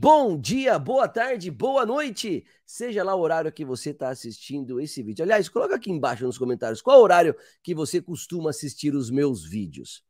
Bom dia, boa tarde, boa noite, seja lá o horário que você está assistindo esse vídeo. Aliás, coloca aqui embaixo nos comentários qual horário que você costuma assistir os meus vídeos.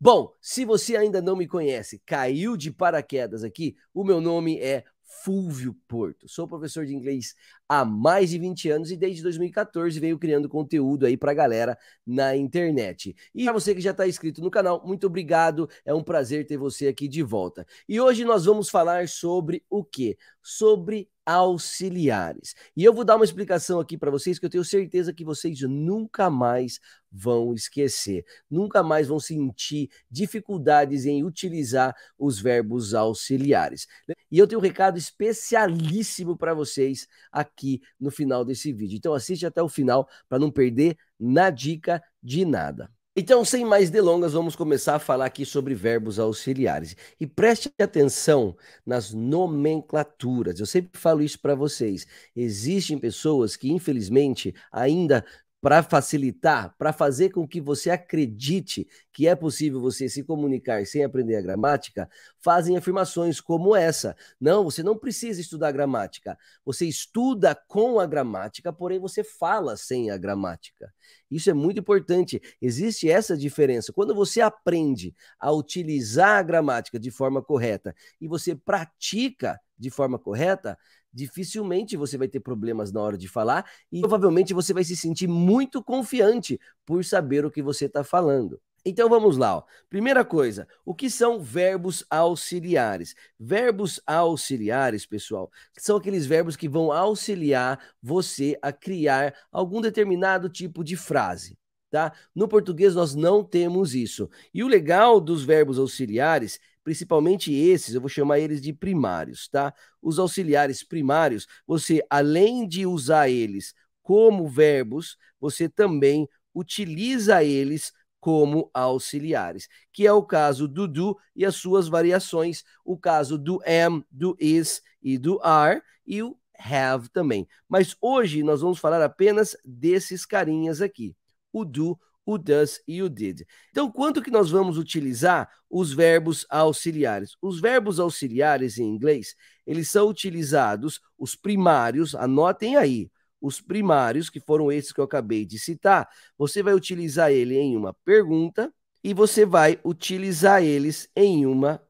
Bom, se você ainda não me conhece, caiu de paraquedas aqui, o meu nome é Fulvio Porto. Sou professor de inglês há mais de 20 anos e desde 2014 venho criando conteúdo aí para a galera na internet. E para você que já está inscrito no canal, muito obrigado, é um prazer ter você aqui de volta. E hoje nós vamos falar sobre o quê? Sobre auxiliares. E eu vou dar uma explicação aqui para vocês que eu tenho certeza que vocês nunca mais vão esquecer, nunca mais vão sentir dificuldades em utilizar os verbos auxiliares. E eu tenho um recado especialíssimo para vocês aqui no final desse vídeo. Então assiste até o final para não perder na dica de nada. Então, sem mais delongas, vamos começar a falar aqui sobre verbos auxiliares. E preste atenção nas nomenclaturas. Eu sempre falo isso para vocês. Existem pessoas que, infelizmente, ainda para facilitar, para fazer com que você acredite que é possível você se comunicar sem aprender a gramática, fazem afirmações como essa. Não, você não precisa estudar gramática. Você estuda com a gramática, porém você fala sem a gramática. Isso é muito importante. Existe essa diferença. Quando você aprende a utilizar a gramática de forma correta e você pratica de forma correta, dificilmente você vai ter problemas na hora de falar e provavelmente você vai se sentir muito confiante por saber o que você está falando. Então vamos lá. Ó. Primeira coisa, o que são verbos auxiliares? Verbos auxiliares, pessoal, são aqueles verbos que vão auxiliar você a criar algum determinado tipo de frase. Tá? No português nós não temos isso. E o legal dos verbos auxiliares principalmente esses, eu vou chamar eles de primários, tá? Os auxiliares primários, você além de usar eles como verbos, você também utiliza eles como auxiliares, que é o caso do do e as suas variações, o caso do am, do is e do are e o have também. Mas hoje nós vamos falar apenas desses carinhas aqui, o do, o does e o did. Então, quanto que nós vamos utilizar os verbos auxiliares? Os verbos auxiliares em inglês, eles são utilizados, os primários, anotem aí, os primários, que foram esses que eu acabei de citar, você vai utilizar ele em uma pergunta e você vai utilizar eles em uma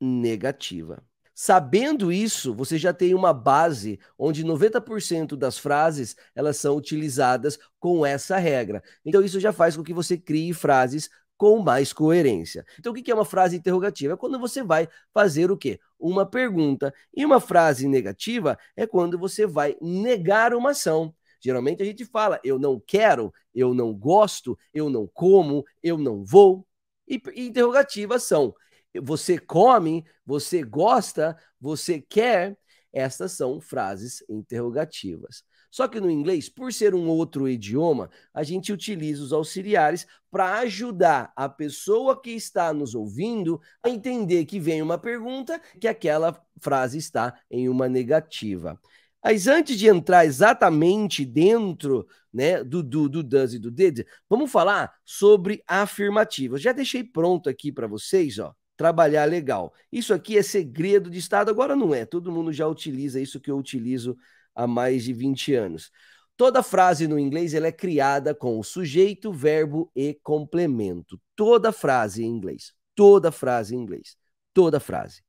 negativa. Sabendo isso, você já tem uma base onde 90% das frases elas são utilizadas com essa regra. Então isso já faz com que você crie frases com mais coerência. Então o que é uma frase interrogativa? É quando você vai fazer o quê? Uma pergunta. E uma frase negativa é quando você vai negar uma ação. Geralmente a gente fala eu não quero, eu não gosto, eu não como, eu não vou. E interrogativas são você come, você gosta, você quer. Estas são frases interrogativas. Só que no inglês, por ser um outro idioma, a gente utiliza os auxiliares para ajudar a pessoa que está nos ouvindo a entender que vem uma pergunta, que aquela frase está em uma negativa. Mas antes de entrar exatamente dentro né, do do, do does e do did, vamos falar sobre afirmativas. Já deixei pronto aqui para vocês, ó trabalhar legal. Isso aqui é segredo de Estado, agora não é, todo mundo já utiliza isso que eu utilizo há mais de 20 anos. Toda frase no inglês ela é criada com sujeito, verbo e complemento. Toda frase em inglês. Toda frase em inglês. Toda frase.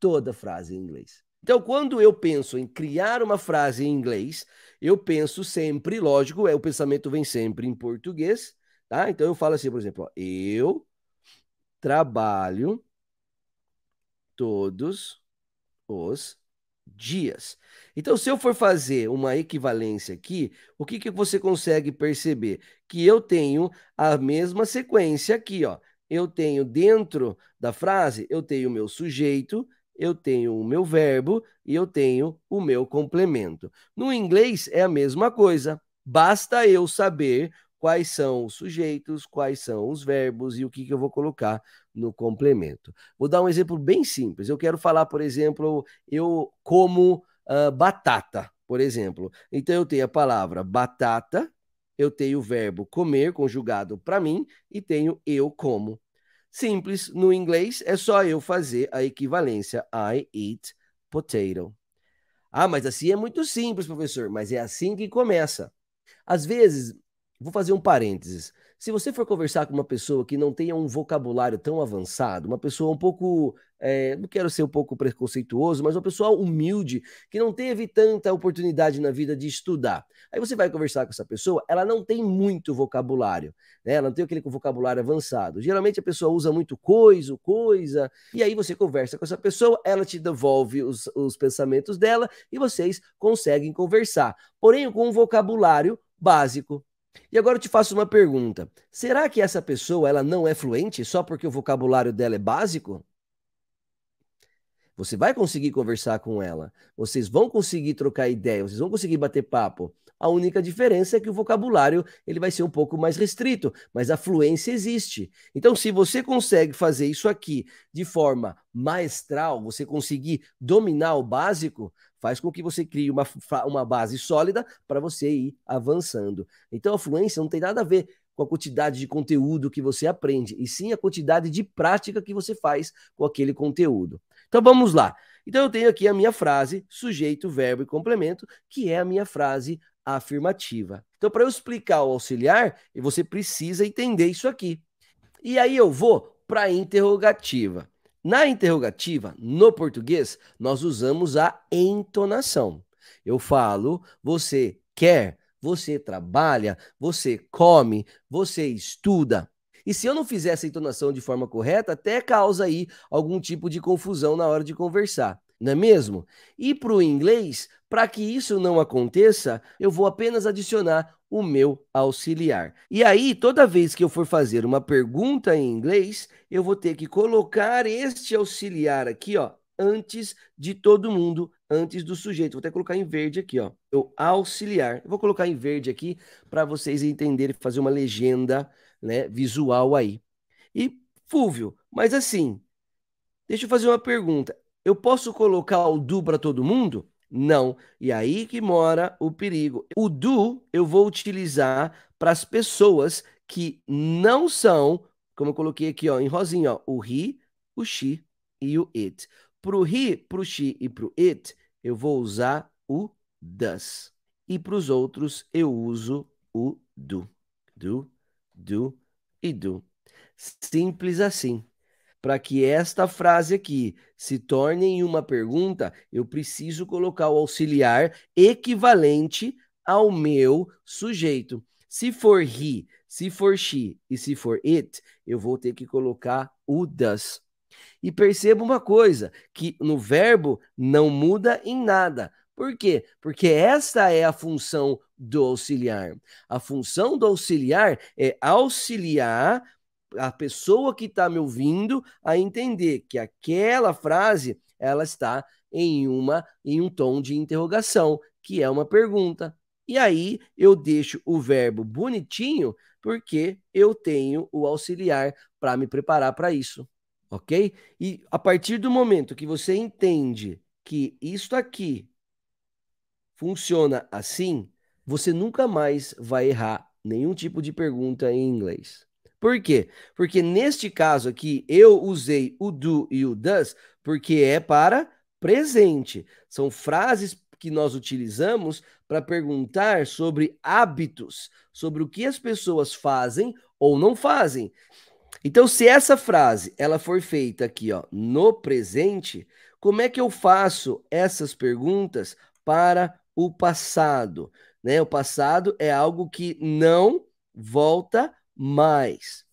Toda frase em inglês. Então, quando eu penso em criar uma frase em inglês, eu penso sempre, lógico, é o pensamento vem sempre em português, tá? Então eu falo assim, por exemplo, ó, eu trabalho todos os dias. Então, se eu for fazer uma equivalência aqui, o que, que você consegue perceber? Que eu tenho a mesma sequência aqui, ó. Eu tenho dentro da frase, eu tenho o meu sujeito, eu tenho o meu verbo e eu tenho o meu complemento. No inglês é a mesma coisa. Basta eu saber quais são os sujeitos, quais são os verbos e o que, que eu vou colocar no complemento. Vou dar um exemplo bem simples. Eu quero falar, por exemplo, eu como uh, batata, por exemplo. Então eu tenho a palavra batata, eu tenho o verbo comer conjugado para mim e tenho eu como. Simples, no inglês é só eu fazer a equivalência I eat potato. Ah, mas assim é muito simples, professor, mas é assim que começa. Às vezes, Vou fazer um parênteses. Se você for conversar com uma pessoa que não tenha um vocabulário tão avançado, uma pessoa um pouco, é, não quero ser um pouco preconceituoso, mas uma pessoa humilde, que não teve tanta oportunidade na vida de estudar. Aí você vai conversar com essa pessoa, ela não tem muito vocabulário, né? ela não tem aquele vocabulário avançado. Geralmente a pessoa usa muito coisa, coisa, e aí você conversa com essa pessoa, ela te devolve os, os pensamentos dela e vocês conseguem conversar. Porém, com um vocabulário básico. E agora eu te faço uma pergunta. Será que essa pessoa ela não é fluente só porque o vocabulário dela é básico? Você vai conseguir conversar com ela, vocês vão conseguir trocar ideia, vocês vão conseguir bater papo. A única diferença é que o vocabulário ele vai ser um pouco mais restrito, mas a fluência existe. Então, se você consegue fazer isso aqui de forma maestral, você conseguir dominar o básico, faz com que você crie uma, uma base sólida para você ir avançando. Então, a fluência não tem nada a ver com a quantidade de conteúdo que você aprende, e sim a quantidade de prática que você faz com aquele conteúdo. Então vamos lá. Então eu tenho aqui a minha frase sujeito, verbo e complemento, que é a minha frase afirmativa. Então para eu explicar o auxiliar, você precisa entender isso aqui. E aí eu vou para a interrogativa. Na interrogativa, no português, nós usamos a entonação. Eu falo, você quer, você trabalha, você come, você estuda. E se eu não fizer essa entonação de forma correta, até causa aí algum tipo de confusão na hora de conversar não é mesmo? E para o inglês, para que isso não aconteça, eu vou apenas adicionar o meu auxiliar. E aí, toda vez que eu for fazer uma pergunta em inglês, eu vou ter que colocar este auxiliar aqui, ó, antes de todo mundo, antes do sujeito. Vou até colocar em verde aqui, ó. Eu auxiliar. vou colocar em verde aqui para vocês entenderem, fazer uma legenda né, visual aí. E Fúvio, mas assim, deixa eu fazer uma pergunta. Eu posso colocar o Du para todo mundo? Não. E aí que mora o perigo. O do eu vou utilizar para as pessoas que não são, como eu coloquei aqui, ó, em rosinha, ó, o he, o she e o it. Para o he, para o she e para o it, eu vou usar o does. E para os outros, eu uso o do. Do, do e do. Simples assim. Para que esta frase aqui se torne em uma pergunta, eu preciso colocar o auxiliar equivalente ao meu sujeito. Se for he, se for she e se for it, eu vou ter que colocar o does. E perceba uma coisa, que no verbo não muda em nada, por quê? Porque esta é a função do auxiliar. A função do auxiliar é auxiliar a pessoa que está me ouvindo a entender que aquela frase ela está em uma em um tom de interrogação, que é uma pergunta. E aí eu deixo o verbo bonitinho porque eu tenho o auxiliar para me preparar para isso, ok? E a partir do momento que você entende que isso aqui funciona assim, você nunca mais vai errar nenhum tipo de pergunta em inglês. Por quê? Porque neste caso aqui eu usei o do e o does porque é para presente. São frases que nós utilizamos para perguntar sobre hábitos, sobre o que as pessoas fazem ou não fazem. Então, se essa frase ela for feita aqui, ó, no presente, como é que eu faço essas perguntas para o passado. Né? O passado é algo que não volta mais.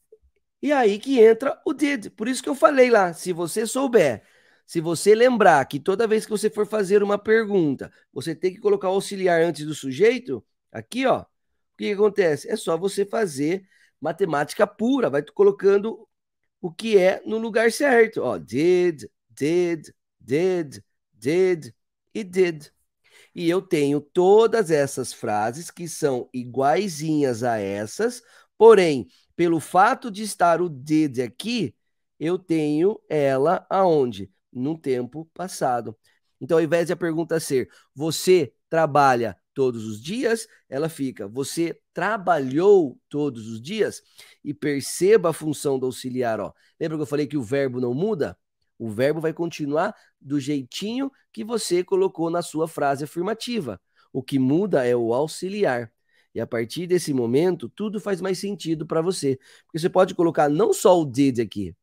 E aí que entra o did. Por isso que eu falei lá, se você souber, se você lembrar que toda vez que você for fazer uma pergunta, você tem que colocar o auxiliar antes do sujeito, aqui, ó, o que, que acontece? É só você fazer matemática pura, vai colocando o que é no lugar certo. Ó, did, did, did, did e did. E eu tenho todas essas frases que são iguaizinhas a essas, porém, pelo fato de estar o did aqui, eu tenho ela aonde? No tempo passado. Então, ao invés de a pergunta ser você trabalha todos os dias, ela fica você trabalhou todos os dias? E perceba a função do auxiliar, ó. Lembra que eu falei que o verbo não muda? O verbo vai continuar do jeitinho que você colocou na sua frase afirmativa. O que muda é o auxiliar. E a partir desse momento, tudo faz mais sentido para você. Porque você pode colocar não só o did aqui,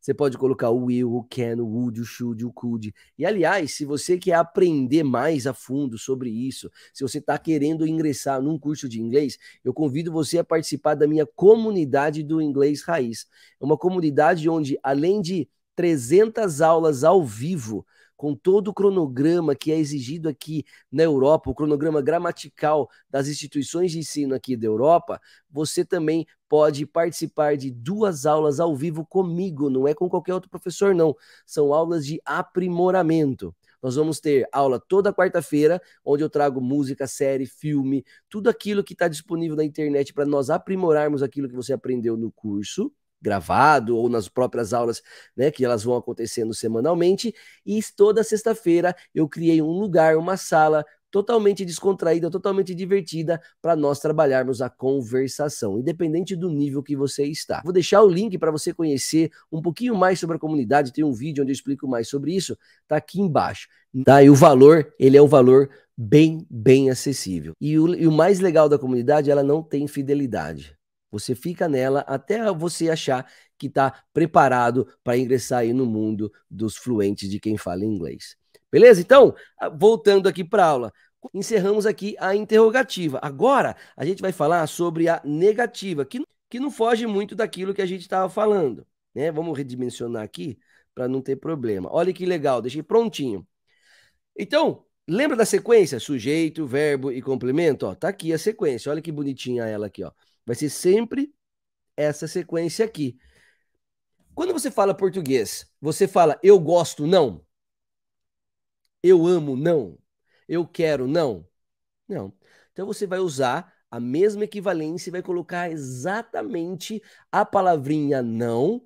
você pode colocar o will, o can, o would, o should, o could. E aliás, se você quer aprender mais a fundo sobre isso, se você está querendo ingressar num curso de inglês, eu convido você a participar da minha comunidade do Inglês Raiz. É uma comunidade onde, além de 300 aulas ao vivo, com todo o cronograma que é exigido aqui na Europa, o cronograma gramatical das instituições de ensino aqui da Europa, você também pode participar de duas aulas ao vivo comigo, não é com qualquer outro professor, não. São aulas de aprimoramento. Nós vamos ter aula toda quarta-feira, onde eu trago música, série, filme, tudo aquilo que está disponível na internet para nós aprimorarmos aquilo que você aprendeu no curso gravado ou nas próprias aulas, né, que elas vão acontecendo semanalmente. E toda sexta-feira eu criei um lugar, uma sala totalmente descontraída, totalmente divertida para nós trabalharmos a conversação, independente do nível que você está. Vou deixar o link para você conhecer um pouquinho mais sobre a comunidade, tem um vídeo onde eu explico mais sobre isso, tá aqui embaixo. Tá? E o valor, ele é um valor bem, bem acessível. E o, e o mais legal da comunidade, ela não tem fidelidade. Você fica nela até você achar que está preparado para ingressar aí no mundo dos fluentes de quem fala inglês. Beleza? Então, ah, voltando aqui para a aula, encerramos aqui a interrogativa. Agora, a gente vai falar sobre a negativa, que, que não foge muito daquilo que a gente estava falando. Né? Vamos redimensionar aqui para não ter problema. Olha que legal, deixei prontinho. Então, lembra da sequência? Sujeito, verbo e complemento? Ó, tá aqui a sequência. Olha que bonitinha ela aqui, ó. Vai ser sempre essa sequência aqui. Quando você fala português, você fala eu gosto, não. Eu amo, não. Eu quero, não. Não. Então você vai usar a mesma equivalência e vai colocar exatamente a palavrinha não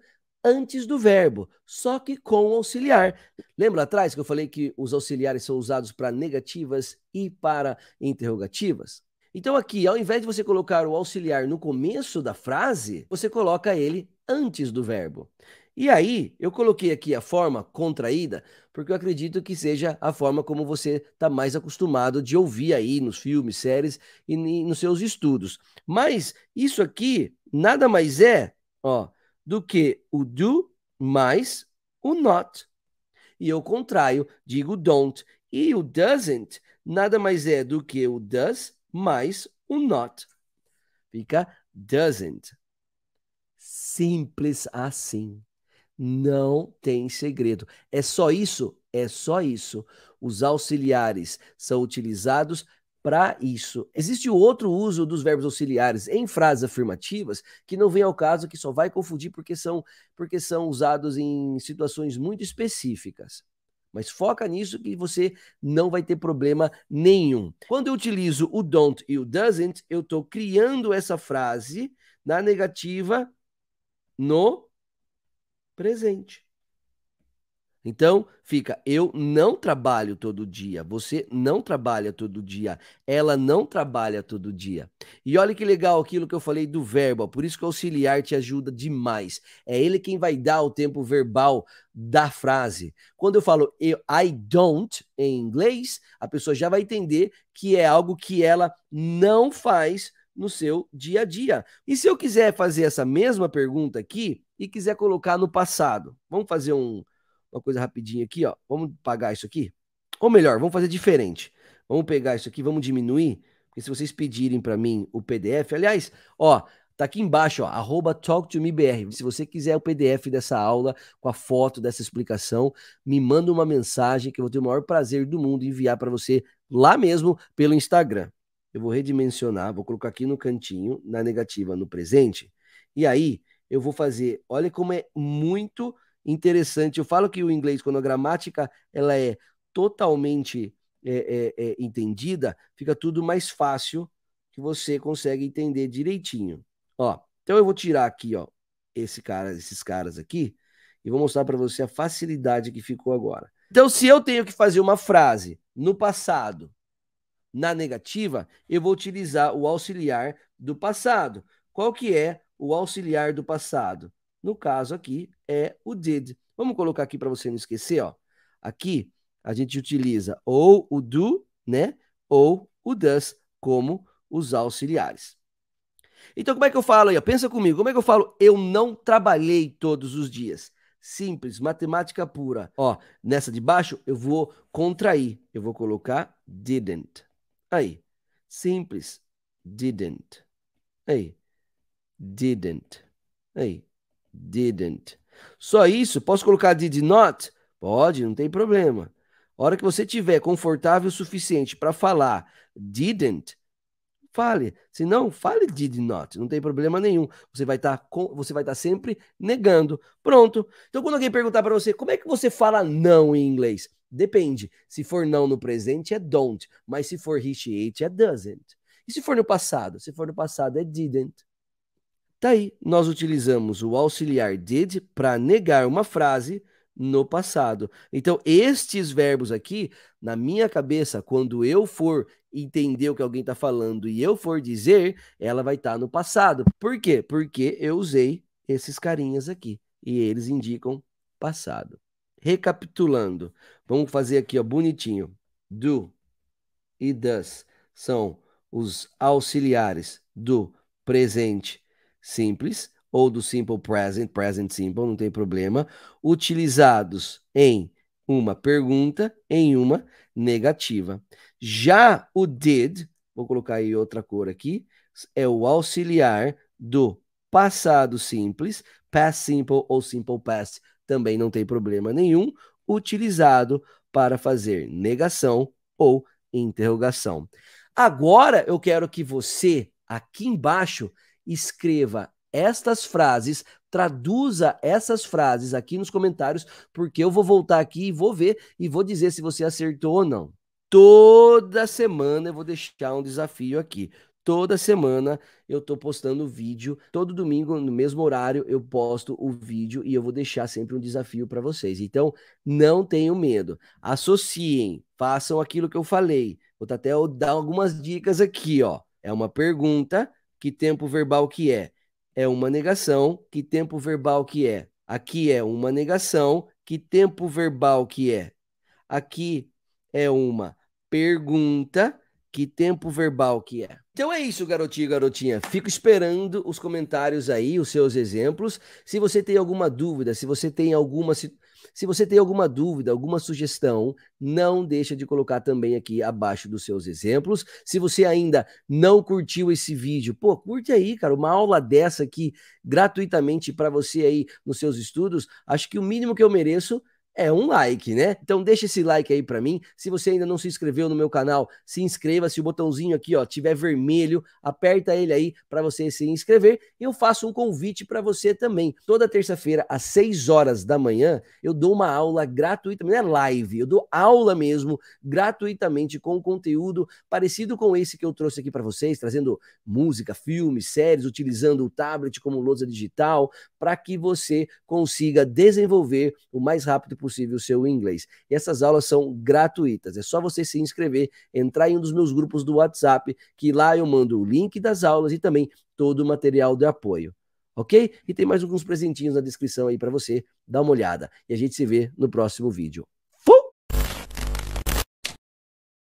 antes do verbo, só que com auxiliar. Lembra atrás que eu falei que os auxiliares são usados para negativas e para interrogativas? Então aqui, ao invés de você colocar o auxiliar no começo da frase, você coloca ele antes do verbo. E aí, eu coloquei aqui a forma contraída, porque eu acredito que seja a forma como você está mais acostumado de ouvir aí nos filmes, séries e nos seus estudos. Mas isso aqui nada mais é ó, do que o do mais o not. E eu contraio, digo don't. E o doesn't nada mais é do que o does mais o not. Fica doesn't. Simples assim. Não tem segredo. É só isso? É só isso. Os auxiliares são utilizados para isso. Existe outro uso dos verbos auxiliares em frases afirmativas que não vem ao caso, que só vai confundir porque são, porque são usados em situações muito específicas. Mas foca nisso que você não vai ter problema nenhum. Quando eu utilizo o don't e o doesn't, eu estou criando essa frase na negativa no presente. Então, fica, eu não trabalho todo dia, você não trabalha todo dia, ela não trabalha todo dia. E olha que legal aquilo que eu falei do verbo, ó, por isso que auxiliar te ajuda demais. É ele quem vai dar o tempo verbal da frase. Quando eu falo eu, I don't em inglês, a pessoa já vai entender que é algo que ela não faz no seu dia a dia. E se eu quiser fazer essa mesma pergunta aqui e quiser colocar no passado, vamos fazer um uma coisa rapidinha aqui, ó. Vamos pagar isso aqui? Ou melhor, vamos fazer diferente. Vamos pegar isso aqui, vamos diminuir, porque se vocês pedirem para mim o PDF, aliás, ó, tá aqui embaixo, ó, arroba talktomebr. Se você quiser o PDF dessa aula, com a foto dessa explicação, me manda uma mensagem que eu vou ter o maior prazer do mundo enviar para você lá mesmo pelo Instagram. Eu vou redimensionar, vou colocar aqui no cantinho, na negativa, no presente, e aí eu vou fazer, olha como é muito interessante. Eu falo que o inglês, quando a gramática ela é totalmente é, é, é, entendida, fica tudo mais fácil que você consegue entender direitinho. Ó, então eu vou tirar aqui, ó, esse cara, esses caras aqui, e vou mostrar para você a facilidade que ficou agora. Então, se eu tenho que fazer uma frase no passado na negativa, eu vou utilizar o auxiliar do passado. Qual que é o auxiliar do passado? No caso aqui é o did. Vamos colocar aqui para você não esquecer, ó. Aqui a gente utiliza ou o do, né? Ou o does como os auxiliares. Então, como é que eu falo aí? Pensa comigo, como é que eu falo? Eu não trabalhei todos os dias. Simples, matemática pura. Ó, nessa de baixo eu vou contrair. Eu vou colocar didn't. Aí. Simples. Didn't. Aí. Didn't. Aí didn't. Só isso? Posso colocar did not? Pode, não tem problema. A hora que você tiver confortável o suficiente para falar didn't, fale. Se não, fale did not. Não tem problema nenhum. Você vai estar tá, você vai estar tá sempre negando. Pronto. Então quando alguém perguntar para você, como é que você fala não em inglês? Depende. Se for não no presente é don't, mas se for he, she, it é doesn't. E se for no passado? Se for no passado é didn't. Tá aí, nós utilizamos o auxiliar did para negar uma frase no passado. Então, estes verbos aqui, na minha cabeça, quando eu for entender o que alguém está falando e eu for dizer, ela vai estar tá no passado. Por quê? Porque eu usei esses carinhas aqui e eles indicam passado. Recapitulando, vamos fazer aqui ó, bonitinho. Do e das são os auxiliares do presente simples ou do simple present, present simple, não tem problema, utilizados em uma pergunta, em uma negativa. Já o did, vou colocar aí outra cor aqui, é o auxiliar do passado simples, past simple ou simple past, também não tem problema nenhum, utilizado para fazer negação ou interrogação. Agora eu quero que você, aqui embaixo, escreva estas frases, traduza essas frases aqui nos comentários, porque eu vou voltar aqui e vou ver e vou dizer se você acertou ou não. Toda semana eu vou deixar um desafio aqui. Toda semana eu estou postando vídeo, todo domingo no mesmo horário eu posto o vídeo e eu vou deixar sempre um desafio para vocês. Então, não tenham medo. Associem, façam aquilo que eu falei. Vou até dar algumas dicas aqui, ó. É uma pergunta, que tempo verbal que é? É uma negação, que tempo verbal que é? Aqui é uma negação, que tempo verbal que é? Aqui é uma pergunta, que tempo verbal que é. Então é isso, garotinho e garotinha. Fico esperando os comentários aí, os seus exemplos. Se você tem alguma dúvida, se você tem alguma situação se você tem alguma dúvida, alguma sugestão, não deixa de colocar também aqui abaixo dos seus exemplos. Se você ainda não curtiu esse vídeo, pô, curte aí, cara, uma aula dessa aqui gratuitamente para você aí nos seus estudos. Acho que o mínimo que eu mereço é um like, né? Então deixa esse like aí para mim. Se você ainda não se inscreveu no meu canal, se inscreva. Se o botãozinho aqui, ó, tiver vermelho, aperta ele aí para você se inscrever. Eu faço um convite para você também. Toda terça-feira às 6 horas da manhã, eu dou uma aula gratuita, não é live, eu dou aula mesmo gratuitamente com conteúdo parecido com esse que eu trouxe aqui para vocês, trazendo música, filmes, séries, utilizando o tablet como lousa digital, para que você consiga desenvolver o mais rápido possível possível o seu inglês. E essas aulas são gratuitas, é só você se inscrever, entrar em um dos meus grupos do WhatsApp, que lá eu mando o link das aulas e também todo o material de apoio. Ok? E tem mais alguns presentinhos na descrição aí para você. Dá uma olhada. E a gente se vê no próximo vídeo.